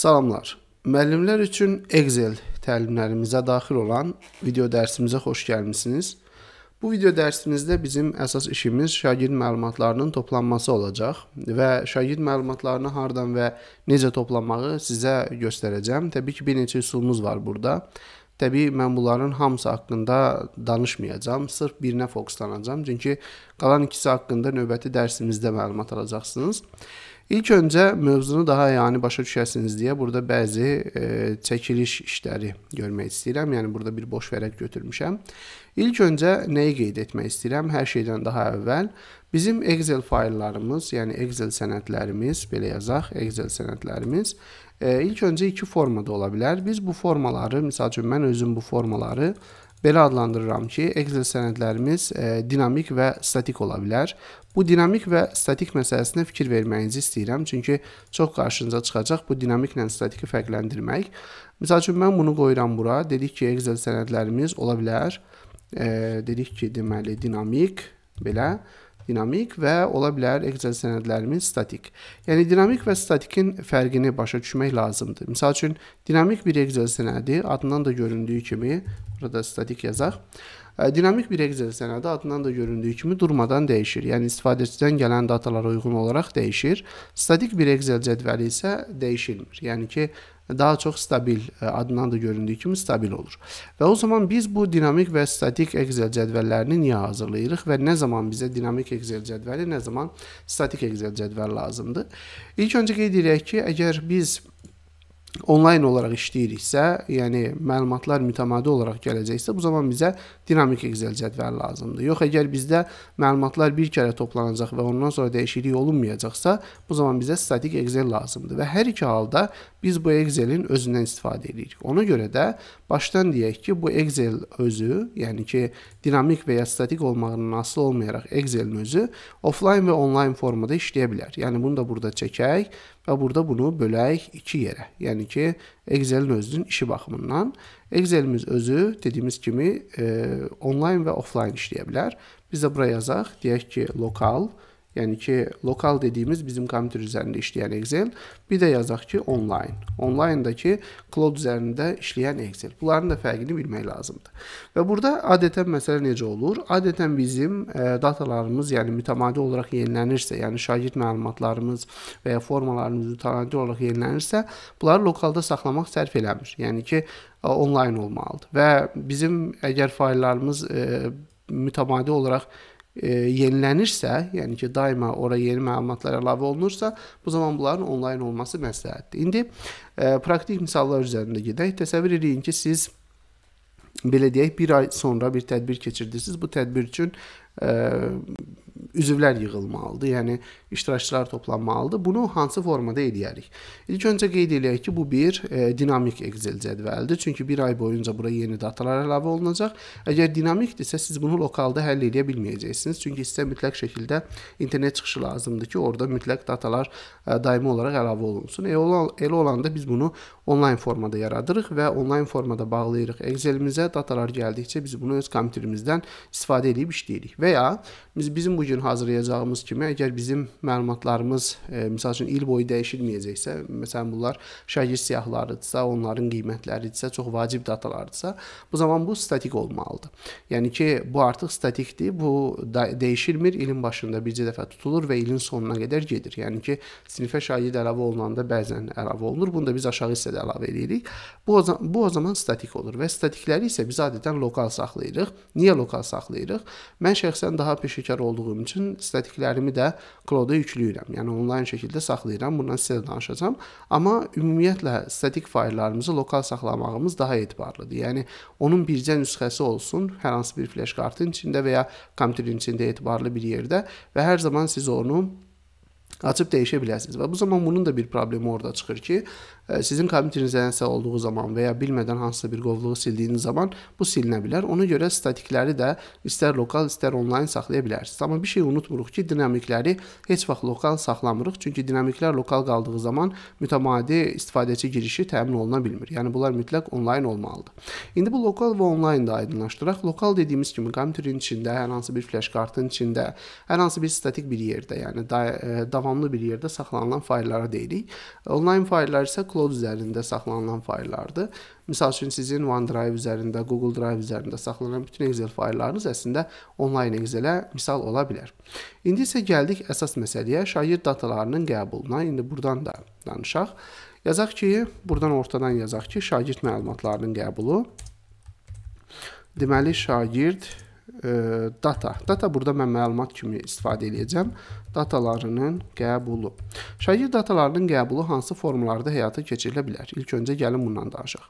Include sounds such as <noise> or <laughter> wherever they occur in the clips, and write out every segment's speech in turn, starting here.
Salamlar. Müəllimlər üçün Excel təlimlərimizə daxil olan video dərsimizə xoş gəlmisiniz. Bu video dərsimizdə bizim əsas işimiz şagird məlumatlarının toplanması olacaq və şagird məlumatlarını hardan və necə toplamağı sizə göstərəcəm. Təbii ki, bir neçə üsulumuz var burada. Təbii mən bunların hamısı haqqında danışmayacağam. Sırf birinə fokuslanacağam. Çünki qalan ikisi haqqında növbəti dərsimizdə məlumat alacaqsınız. İlk öncə mövzunu daha yəni başa düşəsiniz deyə burada bəzi e, çəkiliş işləri görmək istəyirəm. Yəni burada bir boş vərəq götürmüşəm. İlk öncə nəyi qeyd etmək istəyirəm? Hər şeydən daha əvvəl bizim Excel fayllarımız, yəni Excel sənədlərimiz, belə yazaq, Excel sənədlərimiz e, ilk öncə iki formada ola bilər. Biz bu formaları, məsəl üçün mən özüm bu formaları belə adlandırıram ki, Excel sənədlərimiz e, dinamik və statik ola bilər. Bu dinamik və statik məsələsinə fikir verməyinizi istəyirəm, çünki çox qarşınıza çıxacaq bu dinamiklə statiki fərqləndirmək. Məsəl üçün mən bunu qoyuram bura. Dedik ki, Excel sənədlərimiz ola bilər. E, dedik ki, deməli dinamik belə dinamik və ola bilər Excel sənədlərimiz statik. Yəni dinamik və statikin fərqini başa düşmək lazımdır. Məsəl üçün dinamik bir Excel sənədi adından da göründüyü kimi, burada statik yazaq. E, dinamik bir Excel sənədi adından da göründüyü kimi durmadan dəyişir. Yəni istifadəçidən gələn datalara uyğun olaraq dəyişir. Statik bir Excel cədvəli isə dəyişilmir. Yəni ki, daha çox stabil, e, adından da göründüyü kimi stabil olur. Və o zaman biz bu dinamik və statik Excel cədvəllərini niyə hazırlayırıq və nə zaman bizə dinamik Excel cədvəli, nə zaman statik Excel cədvəli lazımdır? İlk öncə qeyd edək ki, əgər biz onlayn olaraq işləyiriksə, yəni məlumatlar mütəmadi olaraq gələcəksə, bu zaman bizə dinamik Excel cədvəli lazımdır. Yox, əgər bizdə məlumatlar bir kərə toplanacaq və ondan sonra dəyişiklik olunmayacaqsa, bu zaman bizə statik Excel lazımdır və hər iki halda biz bu Excel-in özündən istifadə edirik. Ona görə də başdan deyək ki, bu Excel özü, yəni ki, dinamik və ya statik olmağının asılı olmayaraq Excel-in özü offlayn və onlayn formada işləyə bilər. Yəni bunu da burada çəkək və burada bunu bölək 2 yerə. Yəni ki, Excel-in özünün işi baxımından. Excel-imiz özü dediyimiz kimi e, onlayn və offlayn işləyə bilər. Biz də bura yazaq, deyək ki, lokal, lokal, Yəni ki, lokal dediyimiz bizim kompüter üzərində işləyən Excel, bir də yazaq ki, onlayn. Onlayndakı cloud üzərində işləyən Excel. Bunların da fərqini bilmək lazımdır. Və burada adətən məsələ necə olur? Adətən bizim e, datalarımız, yəni mütəmadi olaraq yenilənirsə, yəni şagird məlumatlarımız və ya formalarımız mütəmadi olaraq yenilənirsə, bunları lokalda saxlamaq sərf eləmir. Yəni ki, e, onlayn olmalıdır. Və bizim əgər fayllarımız e, mütəmadi olaraq yenilənirsə, e, yenilənirsə, yəni ki, daima ora yeni məlumatlar əlavə olunursa, bu zaman bunların onlayn olması məsləhətdir. İndi e, praktik misallar üzərində gedək. Təsəvvür eləyin ki, siz belə deyək, bir ay sonra bir tədbir keçirdiniz. Bu tədbir üçün üzvlər yığılmalıdır, yəni iştirakçılar toplanmalıdır. Bunu hansı formada eləyərik? İlk öncə qeyd eləyək ki, bu bir e, dinamik Excel cədvəlidir. Çünki bir ay boyunca bura yeni datalar əlavə olunacaq. Əgər dinamikdirsə, siz bunu lokalda həll edə bilməyəcəksiniz. Çünki sizə mütləq şəkildə internet çıxışı lazımdır ki, orada mütləq datalar e, daimi olaraq əlavə olunsun. E, olan, elə olanda biz bunu onlayn formada yaradırıq və onlayn formada bağlayırıq Excelimizə. Datalar gəldikcə biz bunu öz kompüterimizdən istifadə edib işləyirik. Və və ya biz bizim bu gün hazırlayacağımız kimi əgər bizim məlumatlarımız e, məsəl üçün il boyu dəyişilməyəcəksə, məsələn bunlar şagird siyahılarıdsa, onların qiymətləridirsə, çox vacib datalardısa, bu zaman bu statik olmalıdır. Yəni ki, bu artıq statikdir, bu da dəyişilmir, ilin başında bircə dəfə tutulur və ilin sonuna qədər gedir. Yəni ki, sinifə şagird əlavə olunanda bəzən əlavə olunur. Bunu da biz aşağı hissədə əlavə eləyirik. Bu o zaman, bu o zaman statik olur və statikləri isə biz adətən lokal saxlayırıq. Niyə lokal saxlayırıq? Mən şəxsən şəxsən daha peşəkar olduğum üçün statiklərimi də cloud-a yükləyirəm. Yəni onlayn şəkildə saxlayıram. Bundan sizə danışacağam. Amma ümumiyyətlə statik fayllarımızı lokal saxlamağımız daha etibarlıdır. Yəni onun bircə nüsxəsi olsun, hər hansı bir fleş kartın içində və ya kompüterin içində etibarlı bir yerdə və hər zaman siz onu açıb dəyişə bilərsiniz. Və bu zaman bunun da bir problemi orada çıxır ki, e, sizin kompüterinizdə nəsə olduğu zaman və ya bilmədən hansısa bir qovluğu sildiyiniz zaman bu silinə bilər. Ona görə statikləri də istər lokal, istər onlayn saxlaya bilərsiniz. Amma bir şey unutmuruq ki, dinamikləri heç vaxt lokal saxlamırıq. Çünki dinamiklər lokal qaldığı zaman mütəmadi istifadəçi girişi təmin oluna bilmir. Yəni bunlar mütləq onlayn olmalıdır. İndi bu lokal və onlayn da aydınlaşdıraq. Lokal dediyimiz kimi kompüterin içində, hər hansı bir flash kartın içində, hər hansı bir statik bir yerdə, yəni da, da e, davamlı bir yerdə saxlanılan fayllara deyirik. Onlayn fayllar isə cloud üzərində saxlanılan fayllardır. Məsəl üçün sizin OneDrive üzərində, Google Drive üzərində saxlanan bütün Excel fayllarınız əslində onlayn Excel-ə misal ola bilər. İndi isə gəldik əsas məsələyə, şagird datalarının qəbuluna. İndi burdan da danışaq. Yazaq ki, burdan ortadan yazaq ki, şagird məlumatlarının qəbulu. Deməli, şagird data. Data burada mən məlumat kimi istifadə edəcəm. Datalarının qəbulu. Şagird datalarının qəbulu hansı formlarda həyata keçirilə bilər? İlk öncə gəlin bundan danışaq.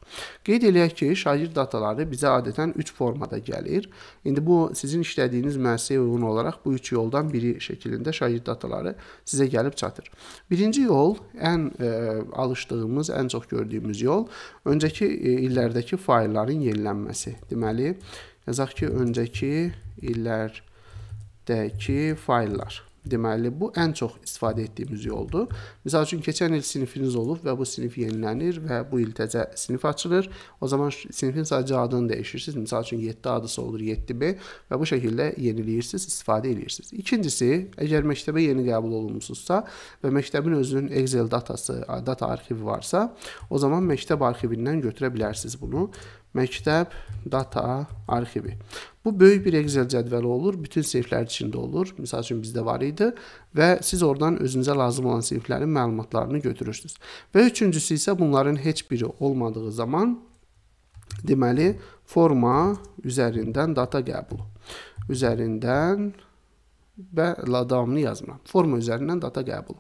Qeyd eləyək ki, şagird dataları bizə adətən 3 formada gəlir. İndi bu sizin işlədiyiniz müəssisəyə uyğun olaraq bu 3 yoldan biri şəklində şagird dataları sizə gəlib çatır. Birinci yol ən ə, e, alışdığımız, ən çox gördüyümüz yol öncəki e, illərdəki faylların yenilənməsi. Deməli, ə, Yazaq ki, öncəki illərdəki fayllar. Deməli, bu ən çox istifadə etdiyimiz yoldur. Məsəl üçün, keçən il sinifiniz olub və bu sinif yenilənir və bu il təzə sinif açılır. O zaman sinifin sadəcə adını dəyişirsiniz. Məsəl üçün, 7 adısı olur 7B və bu şəkildə yeniləyirsiniz, istifadə edirsiniz. İkincisi, əgər məktəbə yeni qəbul olunmusunuzsa və məktəbin özünün Excel datası, data arxivi varsa, o zaman məktəb arxivindən götürə bilərsiniz bunu məktəb, data, arxivi. Bu böyük bir Excel cədvəli olur, bütün siniflər içində olur. Məsəl üçün bizdə var idi və siz oradan özünüzə lazım olan siniflərin məlumatlarını götürürsüz. Və üçüncüsü isə bunların heç biri olmadığı zaman deməli forma üzərindən data qəbulu üzərindən və davamını yazmıram. Forma üzərindən data qəbul.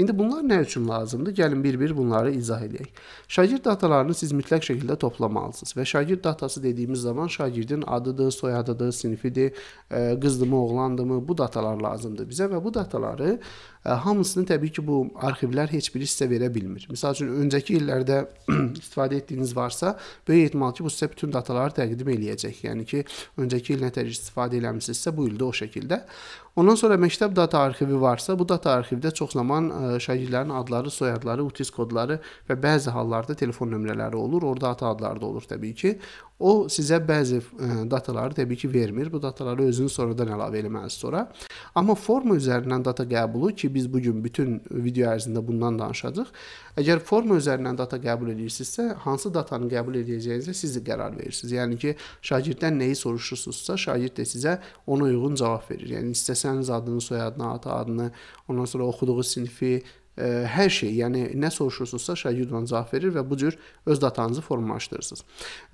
İndi bunlar nə üçün lazımdır? Gəlin bir-bir bunları izah edək. Şagird datalarını siz mütləq şəkildə toplamalısınız və şagird datası dediyimiz zaman şagirdin adıdır, soyadıdır, sinifidir, e, qızdımı, oğlandımı bu datalar lazımdır bizə və bu dataları e, hamısını təbii ki bu arxivlər heç biri sizə verə bilmir. Məsəl üçün öncəki illərdə <clears throat> istifadə etdiyiniz varsa, böyük ehtimal ki bu sizə bütün dataları təqdim eləyəcək. Yəni ki öncəki il nə təcrid istifadə eləmisinizsə bu ildə o şəkildə Ondan sonra məktəb data arxivi varsa, bu data arxivdə çox zaman e, şagirdlərin adları, soyadları, UTIS kodları və bəzi hallarda telefon nömrələri olur. Orda ata adları da olur təbii ki. O sizə bəzi e, dataları təbii ki, vermir. Bu dataları özünüz sonradan əlavə eləməlisiniz sonra. Amma forma üzərindən data qəbulu ki, biz bu gün bütün video ərzində bundan danışacağıq. Əgər forma üzərindən data qəbul edirsinizsə, hansı datanı qəbul edəcəyinizə siz qərar verirsiniz. Yəni ki, şagirddən nəyi soruşursunuzsa, şagird də sizə ona uyğun cavab verir. Yəni istəsəniz adını, soyadını, ata adını, ondan sonra oxuduğu sinifi, ə, hər şey, yəni nə soruşursunuzsa şagirdvan cavab verir və bu cür öz datanızı formalaşdırırsınız.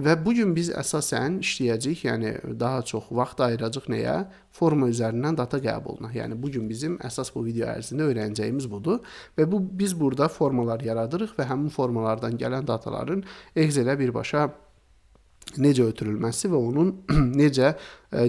Və bu gün biz əsasən işləyəcəyik, yəni daha çox vaxt ayıracağıq nəyə? Forma üzərindən data qəbuluna. Yəni bu gün bizim əsas bu video ərzində öyrənəcəyimiz budur və bu biz burada formalar yaradırıq və həmin formalardan gələn dataların Excel-ə birbaşa necə ötürülməsi və onun <clears throat> necə e,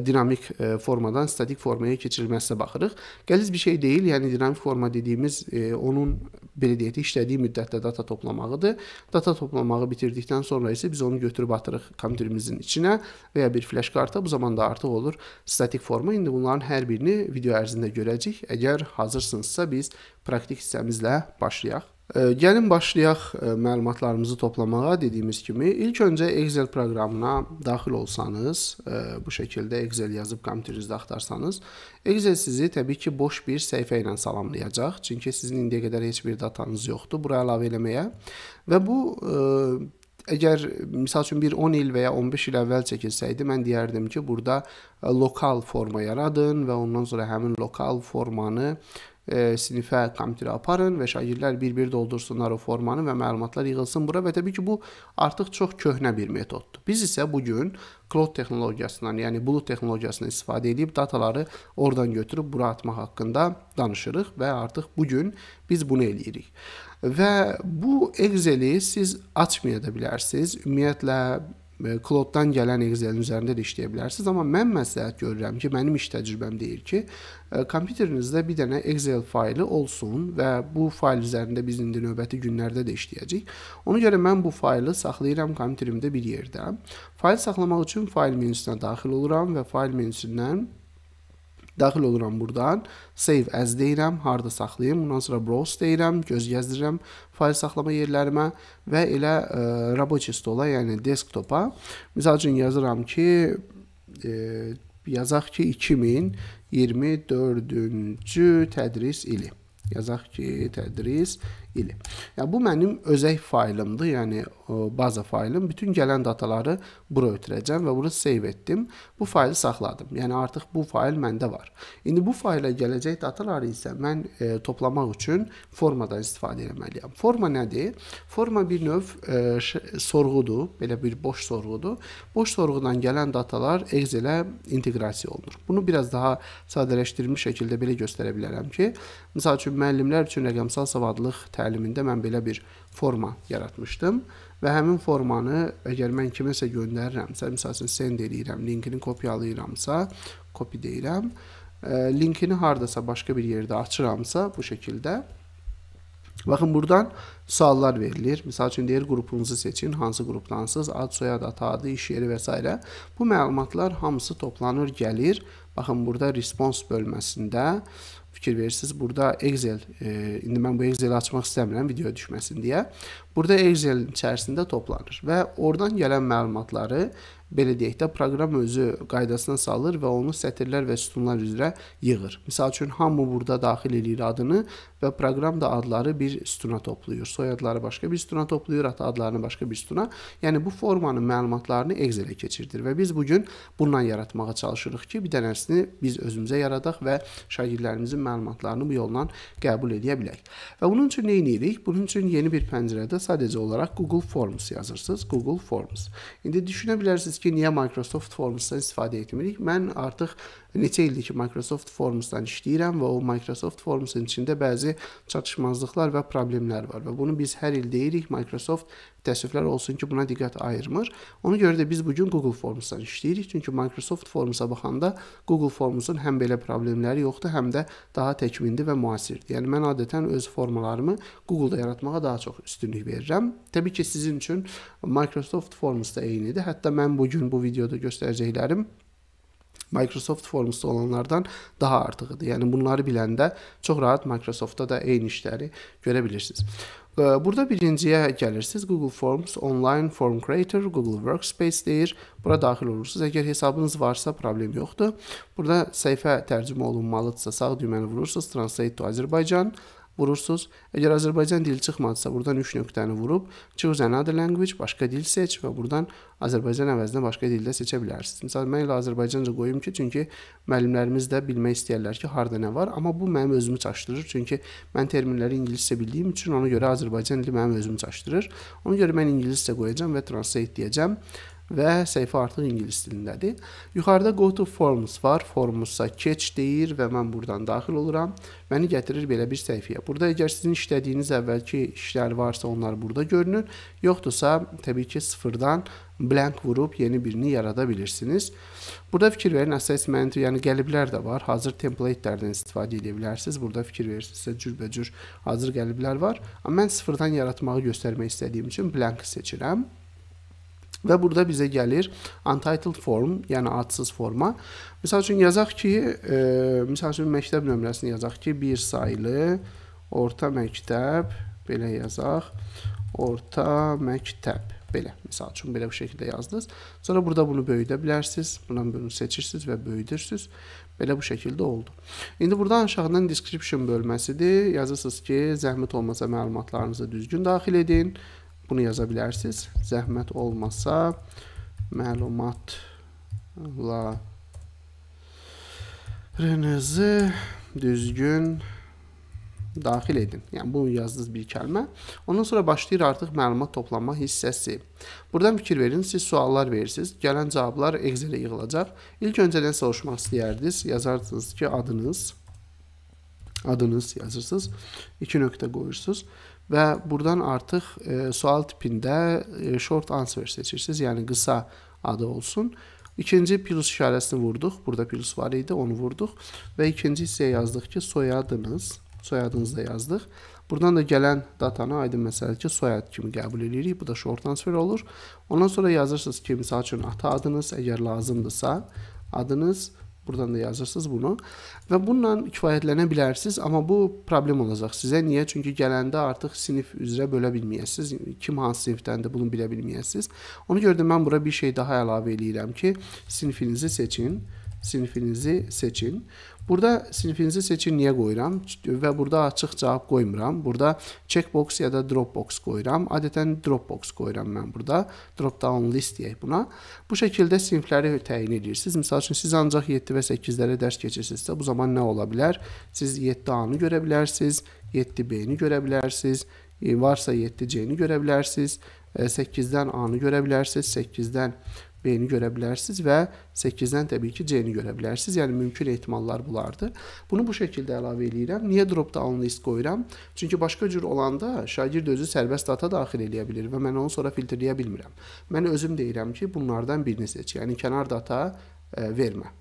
dinamik e, formadan statik formaya keçirilməsinə baxırıq. Qəliz bir şey deyil, yəni dinamik forma dediyimiz e, onun belə deyək də işlədiyi müddətdə data toplamağıdır. Data toplamağı bitirdikdən sonra isə biz onu götürüb atırıq kompüterimizin içinə və ya bir flash karta. Bu zaman da artıq olur statik forma. İndi bunların hər birini video ərzində görəcəyik. Əgər hazırsınızsa biz praktik hissəmizlə başlayaq. Gəlin başlayaq e, məlumatlarımızı toplamağa. Dediyimiz kimi, ilk öncə Excel proqramına daxil olsanız, e, bu şəkildə Excel yazıb kompüterinizdə axtarsanız, Excel sizi təbii ki, boş bir səhifə ilə salamlayacaq. Çünki sizin indiyə qədər heç bir datanız yoxdur bura əlavə eləməyə. Və bu e, əgər məsəl üçün bir 10 il və ya 15 il əvvəl çəkilsəydi, mən deyərdim ki, burada lokal forma yaradın və ondan sonra həmin lokal formanı e, sinifə kompüterə aparın və şagirdlər bir-bir doldursunlar o formanı və məlumatlar yığılsın bura və təbii ki, bu artıq çox köhnə bir metoddur. Biz isə bu gün cloud texnologiyasından, yəni bulut texnologiyasından istifadə edib dataları oradan götürüb bura atmaq haqqında danışırıq və artıq bu gün biz bunu eləyirik. Və bu Excel-i siz açmaya da bilərsiniz. Ümumiyyətlə Cloud-dan gələn Excel-in üzərində də işləyə bilərsiniz, amma mən məsləhət görürəm ki, mənim iş təcrübəm deyir ki, kompüterinizdə bir dənə Excel faylı olsun və bu fayl üzərində biz indi növbəti günlərdə də işləyəcəyik. Ona görə mən bu faylı saxlayıram kompüterimdə bir yerdə. Fayl saxlamaq üçün fayl menüsünə daxil oluram və fayl menüsündən Daxil oluram buradan. Save as deyirəm, harda saxlayım. Bundan sonra browse deyirəm, göz gəzdirirəm fayl saxlama yerlərimə və elə e, rabochi stola, yəni desktopa. Məsəl üçün yazıram ki, e, yazaq ki 2024-cü tədris ili. Yazaq ki, tədris ili. Yəni bu mənim özək faylımdır, yəni E, baza faylın bütün gələn dataları bura ötürəcəm və bura save etdim. Bu faylı saxladım. Yəni artıq bu fayl məndə var. İndi bu fayla gələcək dataları isə mən e, toplamaq üçün formadan istifadə etməliyəm. Forma nədir? Forma bir növ e, sorğudur, belə bir boş sorğudur. Boş sorğudan gələn datalar Excel-ə inteqrasiya olunur. Bunu biraz daha sadələşdirilmiş şəkildə belə göstərə bilərəm ki, məsəl üçün müəllimlər üçün rəqəmsal savadlıq təlimində mən belə bir forma yaratmışdım və həmin formanı əgər mən kiməsə göndərirəmsə, məsələn send eləyirəm, linkini kopyalayıramsa, copy deyirəm, e, linkini hardasa başqa bir yerdə açıramsa bu şəkildə Baxın buradan suallar verilir. Məsəl üçün deyir qrupunuzu seçin, hansı qrupdansınız, ad, soyad, ata adı, iş yeri və s. Bu məlumatlar hamısı toplanır, gəlir. Baxın burada response bölməsində fikir verirsiniz. Burada Excel, e, indi mən bu Excel-i açmaq istəmirəm videoya düşməsin deyə. Burada Excel-in içərisində toplanır və oradan gələn məlumatları belə deyək də, proqram özü qaydasına salır və onu sətirlər və sütunlar üzrə yığır. Məsəl üçün hamı burada daxil eləyir adını və proqram da adları bir sütuna toplayır. Soyadları başqa bir sütuna toplayır, ata adlarını başqa bir sütuna. Yəni bu formanın məlumatlarını Excel-ə keçirdir və biz bu gün bundan yaratmağa çalışırıq ki, bir dənəsini biz özümüzə yaradaq və şagirdlərimizin məlumatlarını bu yolla qəbul edə bilək. Və bunun üçün nə edirik? Bunun üçün yeni bir pəncərədə sadəcə olaraq Google Forms yazırsınız. Google Forms. İndi düşünə bilərsiniz ki, niyə Microsoft Forms-dan istifadə etmirik? Mən artıq neçə ildir ki, Microsoft Forms-dan işləyirəm və o Microsoft Forms-un içində bəzi çatışmazlıqlar və problemlər var və bunu biz hər il deyirik, Microsoft Təəssüflər olsun ki, buna diqqət ayırmır. Ona görə də biz bu gün Google Forms-dan işləyirik, çünki Microsoft Forms-a baxanda Google Forms-un həm belə problemləri yoxdur, həm də daha təkmilli və müasirdir. Yəni mən adətən öz formalarımı Google-da yaratmağa daha çox üstünlük verirəm. Təbii ki, sizin üçün Microsoft Forms da eynidir. Hətta mən bu gün bu videoda göstərəcəklərim Microsoft Formsda olanlardan daha artığıdır. Yəni bunları biləndə çox rahat Microsoftda da eyni işləri görə bilirsiniz. Burada birinciyə gəlirsiniz. Google Forms, Online Form Creator, Google Workspace deyir. Bura daxil olursunuz. Əgər hesabınız varsa problem yoxdur. Burada səhifə tərcümə olunmalıdırsa sağ düyməni vurursunuz. Translate to Azərbaycan vurursunuz. Əgər Azərbaycan dili çıxmadısa, buradan 3 nöqtəni vurub choose another language, başqa dil seç və buradan Azərbaycan əvəzinə başqa dildə seçə bilərsiniz. Məsələn, mən elə Azərbaycanca qoyum ki, çünki müəllimlərimiz də bilmək istəyirlər ki, harda nə var, amma bu mənim özümü çaşdırır, çünki mən terminləri ingiliscə bildiyim üçün ona görə Azərbaycan dili mənim özümü çaşdırır. Ona görə mən ingiliscə qoyacağam və translate deyəcəm və səhifə artıq ingilis dilindədir. Yuxarıda go to forms var. Formsa keç deyir və mən buradan daxil oluram. Məni gətirir belə bir səhifəyə. Burada əgər sizin işlədiyiniz əvvəlki işlər varsa onlar burada görünür. Yoxdursa təbii ki, sıfırdan blank vurub yeni birini yarada bilirsiniz. Burada fikir verin, assessment, yəni qəliblər də var. Hazır template-lərdən istifadə edə bilərsiniz. Burada fikir verirsinizsə cürbəcür hazır qəliblər var. Amma mən sıfırdan yaratmağı göstərmək istədiyim üçün blank seçirəm. Və burada bizə gəlir untitled form, yəni adsız forma. Məsəl üçün yazaq ki, e, məsəl üçün məktəb nömrəsini yazaq ki, 1 saylı orta məktəb belə yazaq. Orta məktəb belə. Məsəl üçün belə bu şəkildə yazdınız. Sonra burada bunu böyüdə bilərsiniz. Bundan bunu seçirsiniz və böyüdürsüz. Belə bu şəkildə oldu. İndi burada aşağıdan description bölməsidir. Yazırsınız ki, zəhmət olmasa məlumatlarınızı düzgün daxil edin. Bunu yaza bilərsiniz. Zəhmət olmasa məlumatla rinizi düzgün daxil edin. Yəni bu yazdığınız bir kəlmə. Ondan sonra başlayır artıq məlumat toplanma hissəsi. Burdan fikir verin, siz suallar verirsiniz. Gələn cavablar Excel-ə yığılacaq. İlk öncədən soruşmaq istəyərdiniz, yazardınız ki, adınız adınız yazırsınız, iki nöqtə qoyursunuz və burdan artıq e, sual tipində e, short answer seçirsiniz, yəni qısa adı olsun. İkinci plus işarəsini vurduq, burada plus var idi, onu vurduq və ikinci hissəyə yazdıq ki, soyadınız, soyadınızı da yazdıq. Buradan da gələn datanı aydın məsələ ki, soyad kimi qəbul edirik. Bu da short transfer olur. Ondan sonra yazırsınız ki, misal üçün ata adınız, əgər lazımdırsa, adınız, Buradan da yazırsınız bunu və bununla kifayətlənə bilərsiniz, amma bu problem olacaq sizə. Niyə? Çünki gələndə artıq sinif üzrə bölə bilməyəsiniz. Kim hansı sinifdəndir bunu bilə bilməyəsiniz. Ona görə də mən bura bir şey daha əlavə eləyirəm ki, sinifinizi seçin, sinifinizi seçin. Burada sinifinizi seçin niyə qoyuram və burada açıq cavab qoymuram. Burada checkbox ya da dropbox qoyuram. Adətən dropbox qoyuram mən burada. Dropdown list deyək buna. Bu şəkildə sinifləri təyin edirsiniz. Məsəl üçün siz ancaq 7 və 8-lərə dərs keçirsinizsə, bu zaman nə ola bilər? Siz 7A-nı görə bilərsiniz, 7B-ni görə bilərsiniz, varsa 7C-ni görə bilərsiniz, 8-dən A-nı görə bilərsiniz, 8-dən B-ni görə bilərsiniz və 8-dən təbii ki, C-ni görə bilərsiniz. Yəni mümkün ehtimallar bulardı. Bunu bu şəkildə əlavə eləyirəm. Niyə drop-down list qoyuram? Çünki başqa cür olanda şagird özü sərbəst data daxil eləyə bilir və mən onu sonra filtrləyə bilmirəm. Mən özüm deyirəm ki, bunlardan birini seç. Yəni kənar data e, vermə.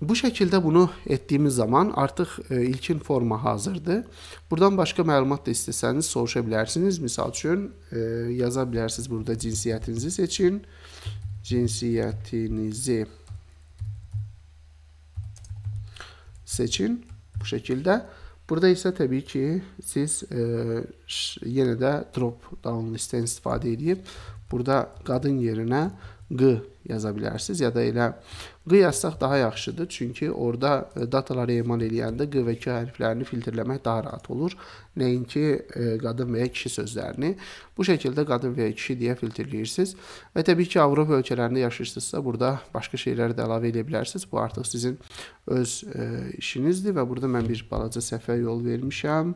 Bu şəkildə bunu etdiyimiz zaman artıq e, ilkin forma hazırdır. Burdan başqa məlumat da istəsəniz soruşa bilərsiniz. Məsəl üçün e, yaza bilərsiniz burada cinsiyyətinizi seçin. Cinsiyyətinizi seçin bu şəkildə. Burada isə təbii ki, siz e, yenə də drop down listdən istifadə edib burada qadın yerinə q yaza bilərsiniz ya da elə Q yazsaq daha yaxşıdır. Çünki orada e, dataları emal eləyəndə Q və Q hərflərini filtrləmək daha rahat olur. Nəinki e, qadın və ya kişi sözlərini. Bu şəkildə qadın və ya kişi deyə filtrləyirsiniz. Və təbii ki, Avropa ölkələrində yaşayırsınızsa burada başqa şeyləri də əlavə edə bilərsiniz. Bu artıq sizin öz e, işinizdir və burada mən bir balaca səhvə yol vermişəm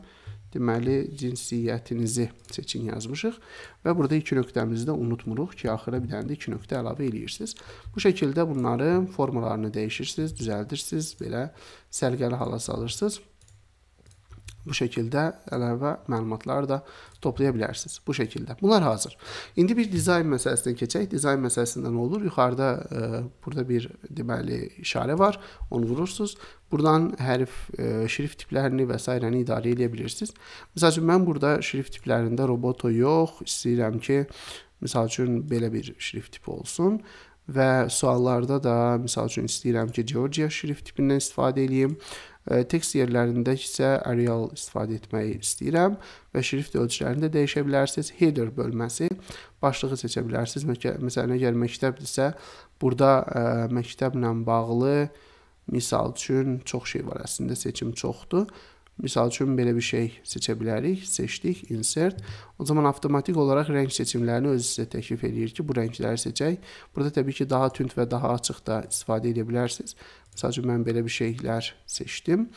deməli cinsiyyətinizi seçin yazmışıq və burada 2 nöqtəmizi də unutmuruq ki, axıra bir dənə də 2 nöqtə əlavə eləyirsiniz. Bu şəkildə bunların formalarını dəyişirsiniz, düzəldirsiniz, belə səlqəli hala salırsınız. Bu şəkildə əlavə məlumatları da toplaya bilərsiniz. Bu şəkildə. Bunlar hazır. İndi bir dizayn məsələsinə keçək. Dizayn məsələsində nə olur? Yuxarıda e, burada bir deməli işarə var. Onu vurursunuz. Buradan hərf, e, şrift tiplərini və sairəni idarə edə bilirsiniz. Məsəl üçün mən burada şrift tiplərində roboto yox, istəyirəm ki, məsəl üçün belə bir şrift tipi olsun. E, və suallarda da misal üçün istəyirəm ki, Georgia şrift tipindən istifadə edeyim. E, Tekst yerlərində isə Arial istifadə etməyi istəyirəm və şrift ölçülərini də dəyişə bilərsiniz. Header bölməsi başlığı seçə bilərsiniz. Məsələn, əgər məktəbdirsə, burada e, məktəblə bağlı misal üçün çox şey var. Əslində seçim çoxdur. Misal üçün belə bir şey seçə bilərik. Seçdik, insert. O zaman avtomatik olaraq rəng seçimlərini öz sizə təklif edir ki, bu rəngləri seçək. Burada təbii ki, daha tünd və daha açıq da istifadə edə bilərsiniz. Məsəl üçün mən belə bir şeylər seçdim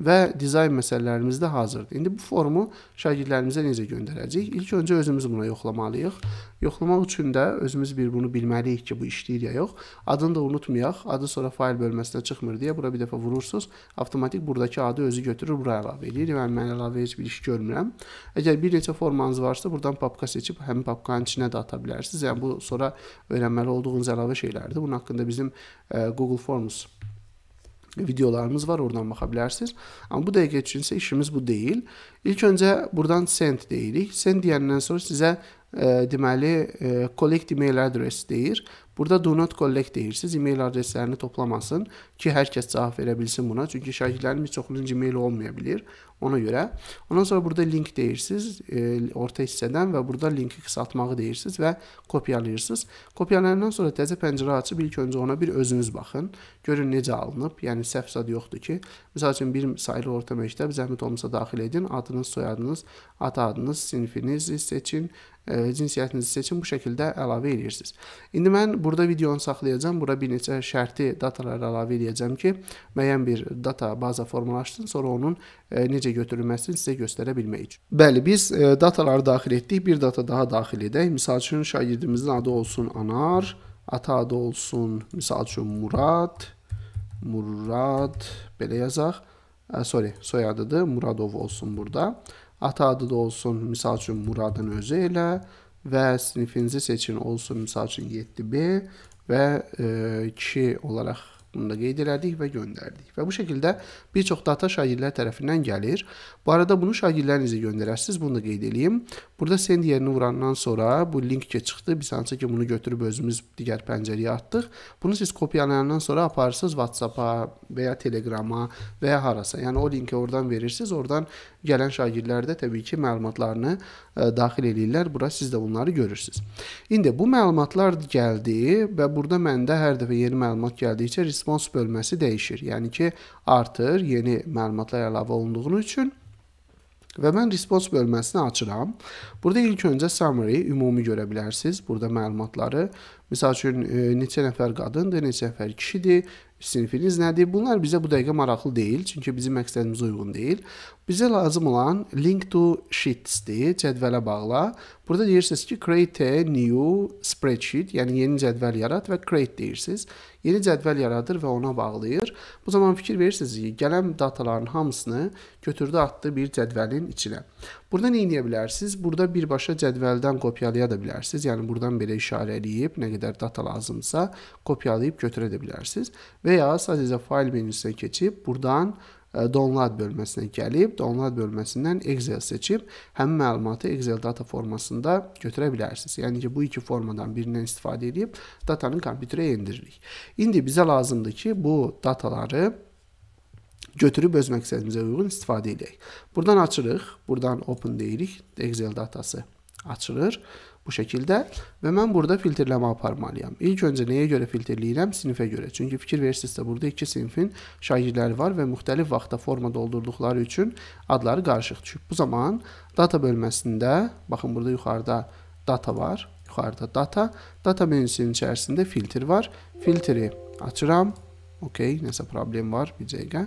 və dizayn məsələlərimiz də hazırdır. İndi bu forumu şagirdlərimizə necə göndərəcəyik? İlk öncə özümüz buna yoxlamalıyıq. Yoxlamaq üçün də özümüz bir bunu bilməliyik ki, bu işləyir ya yox. Adını da unutmayaq. Adı sonra fayl bölməsinə çıxmır deyə bura bir dəfə vurursunuz, avtomatik burdakı adı özü götürür, bura əlavə eləyir. Yəni mən əlavə heç bir iş görmürəm. Əgər bir neçə formanız varsa, buradan papka seçib həmin papkanın içinə də ata bilərsiniz. Yəni bu sonra öyrənməli olduğunuz əlavə şeylərdir. Bunun haqqında bizim e, Google Forms videolarımız var, oradan baxa bilərsiniz. Amma bu dəqiqə üçün isə işimiz bu deyil. İlk öncə burdan send deyirik. Send deyəndən sonra sizə ə, e, deməli ə, e, collect email address deyir. Burada do not collect deyirsiniz. E-mail adreslərini toplamasın ki, hər kəs cavab verə bilsin buna. Çünki şagirdlərin bir çoxunun Gmail olmaya bilər. Ona görə. Ondan sonra burada link deyirsiniz, e, orta hissədən və burada linki qısaltmağı deyirsiniz və kopyalayırsınız. Kopyalayandan sonra təzə pəncərə açıb ilk öncə ona bir özünüz baxın. Görün necə alınıb. Yəni səhv zad yoxdur ki. Məsəl üçün bir saylı orta məktəb zəhmət olmasa daxil edin. Adınız, soyadınız, ata adınız, sinifinizi seçin, e, cinsiyyətinizi seçin. Bu şəkildə əlavə edirsiniz. İndi mən Burada videonu saxlayacağam. Bura bir neçə şərti datalar əlavə edəcəm ki, müəyyən bir data baza formalaşsın, sonra onun e, necə götürülməsini sizə göstərə bilmək üçün. Bəli, biz e, dataları daxil etdik. Bir data daha daxil edək. Misal üçün şagirdimizin adı olsun Anar, ata adı olsun misal üçün Murad, Murad belə yazaq. E, sorry, soyadıdır. Muradov olsun burada. Ata adı da olsun misal üçün Muradın özü elə və sinifinizi seçin olsun misal üçün 7B və e, 2 olaraq bunu da qeyd elədik və göndərdik. Və bu şəkildə bir çox data şagirdlər tərəfindən gəlir. Bu arada bunu şagirdlərinizə göndərərsiniz, bunu da qeyd eləyim. Burada send yerini vurandan sonra bu link ki çıxdı. Biz hansı ki bunu götürüb özümüz digər pəncərəyə atdıq. Bunu siz kopyalayandan sonra aparırsınız WhatsApp-a və ya Telegram-a və ya harasa. Yəni o linki oradan verirsiniz. Oradan gələn şagirdlər də təbii ki məlumatlarını ə, e, daxil eləyirlər. Bura siz də bunları görürsüz. İndi bu məlumatlar gəldi və burada məndə hər dəfə yeni məlumat gəldikcə respons bölməsi dəyişir. Yəni ki, artır, yeni məlumatlar əlavə olunduğunu üçün və mən response bölməsini açıram. Burada ilk öncə summary ümumi görə bilərsiniz. Burada məlumatları Məsəl üçün e, neçə nəfər qadındır, neçə nəfər kişidir, sinifiniz nədir? Bunlar bizə bu dəqiqə maraqlı deyil, çünki bizim məqsədimizə uyğun deyil. Bizə lazım olan link to sheets-dir, cədvələ bağla. Burada deyirsiniz ki, create a new spreadsheet, yəni yeni cədvəl yarat və create deyirsiniz. Yeni cədvəl yaradır və ona bağlayır. Bu zaman fikir verirsiniz ki, gələn dataların hamısını götürdü, atdı bir cədvəlin içinə. Burada nə edə bilərsiniz? Burada birbaşa cədvəldən kopyalaya da bilərsiniz. Yəni buradan belə işarə eləyib, nə qədər data lazımsa kopyalayıb götürə də bilərsiniz. Və ya sadəcə fayl menüsünə keçib buradan e, download bölməsinə gəlib, download bölməsindən Excel seçib həmin məlumatı Excel data formasında götürə bilərsiniz. Yəni ki, bu iki formadan birindən istifadə edib datanı kompüterə endiririk. İndi bizə lazımdır ki, bu dataları götürüb öz məqsədimizə uyğun istifadə edək. Buradan açırıq, buradan open deyirik, Excel datası açılır bu şəkildə və mən burada filtrləmə aparmalıyam. İlk öncə nəyə görə filtrləyirəm? Sinifə görə. Çünki fikir versinizsə burada iki sinifin şagirdləri var və müxtəlif vaxtda forma doldurduqları üçün adları qarışıq düşüb. Bu zaman data bölməsində, baxın burada yuxarıda data var, yuxarıda data, data menüsünün içərisində filtr var. Filtri açıram. OK, nəsə problem var, bir dəqiqə.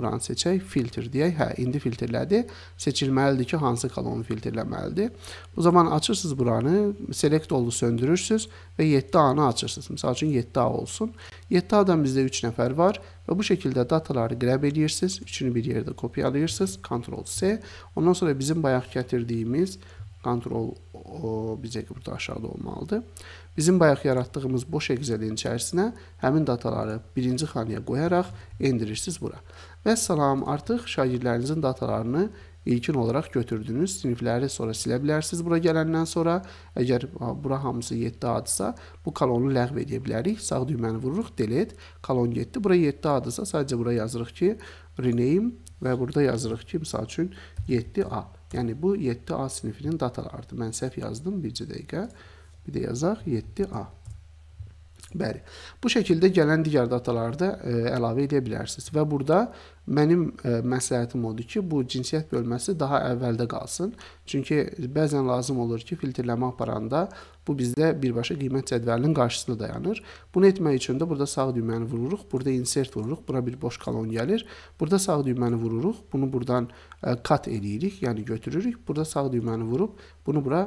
Buranı seçək, filtr deyək. Hə, indi filtrlədi. Seçilməlidir ki, hansı kolonu filtrləməlidir. Bu zaman açırsınız buranı, select oldu söndürürsünüz və 7A-nı açırsınız. Məsəl üçün 7A olsun. 7A-dan bizdə 3 nəfər var və bu şəkildə dataları qrəb edirsiniz. Üçünü bir yerdə kopyalayırsınız. Ctrl-C. Ondan sonra bizim bayaq gətirdiyimiz Ctrl o, bizə burada aşağıda olmalıdır. Bizim bayaq yaratdığımız boş Excel-in içərisinə həmin dataları birinci xanaya qoyaraq endirirsiniz bura. Vəssalam, artıq şagirdlərinizin datalarını ilkin olaraq götürdünüz. Sinifləri sonra silə bilərsiniz bura gələndən sonra. Əgər bura hamısı 7 adsa, bu kolonu ləğv edə bilərik. Sağ düyməni vururuq, delete, kolon 7. Bura 7 adsa, sadəcə bura yazırıq ki, rename və burada yazırıq ki, misal üçün 7A. Yəni bu 7A sinifinin datalarıdır. Mən səhv yazdım, bircə dəqiqə. Bir də yazaq 7A. Bəli. Bu şəkildə gələn digər dataları da ə, e, əlavə edə bilərsiniz və burada mənim ə, e, məsləhətim odur ki, bu cinsiyyət bölməsi daha əvvəldə qalsın. Çünki bəzən lazım olur ki, filtrləmə aparanda bu bizdə birbaşa qiymət cədvəlinin qarşısında dayanır. Bunu etmək üçün də burada sağ düyməni vururuq, burada insert vururuq, bura bir boş kolon gəlir. Burada sağ düyməni vururuq, bunu buradan ə, e, cut eləyirik, yəni götürürük. Burada sağ düyməni vurub bunu bura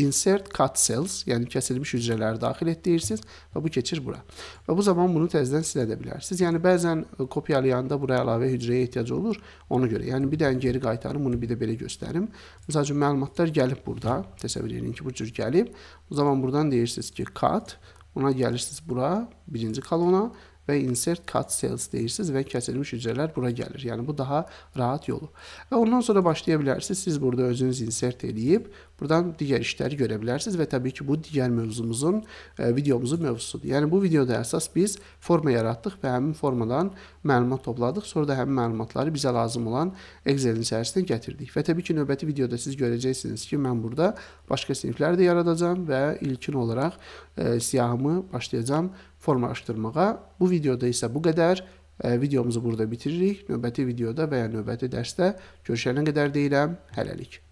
insert cut cells, yəni kəsilmiş hücrələri daxil et deyirsiniz və bu keçir bura. Və bu zaman bunu təzədən silə də bilərsiniz. Yəni bəzən e, kopyalayanda bura əlavə hücrəyə ehtiyac olur ona görə. Yəni bir dənə geri qaytarım, bunu bir də belə göstərim. Məsəl üçün məlumatlar gəlib burada. Təsəvvür edin ki, bu cür gəlib. O zaman buradan deyirsiniz ki, cut, ona gəlirsiniz bura, birinci kolona və insert cut cells deyirsiniz və kəsilmiş hücrələr bura gəlir. Yəni bu daha rahat yolu. Və ondan sonra başlaya bilərsiniz. Siz burada özünüz insert edib buradan digər işləri görə bilərsiniz və təbii ki bu digər mövzumuzun e, videomuzun mövzusudur. Yəni bu videoda əsas biz forma yaratdıq və həmin formadan məlumat topladıq. Sonra da həmin məlumatları bizə lazım olan Excel-in içərisinə gətirdik. Və təbii ki növbəti videoda siz görəcəksiniz ki mən burada başqa siniflər də yaradacağam və ilkin olaraq e, siyahımı başlayacağam formalaşdırmağa. Bu videoda isə bu qədər. Videomuzu burada bitiririk. Növbəti videoda və ya növbəti dərsdə görüşənə qədər deyirəm. Hələlik.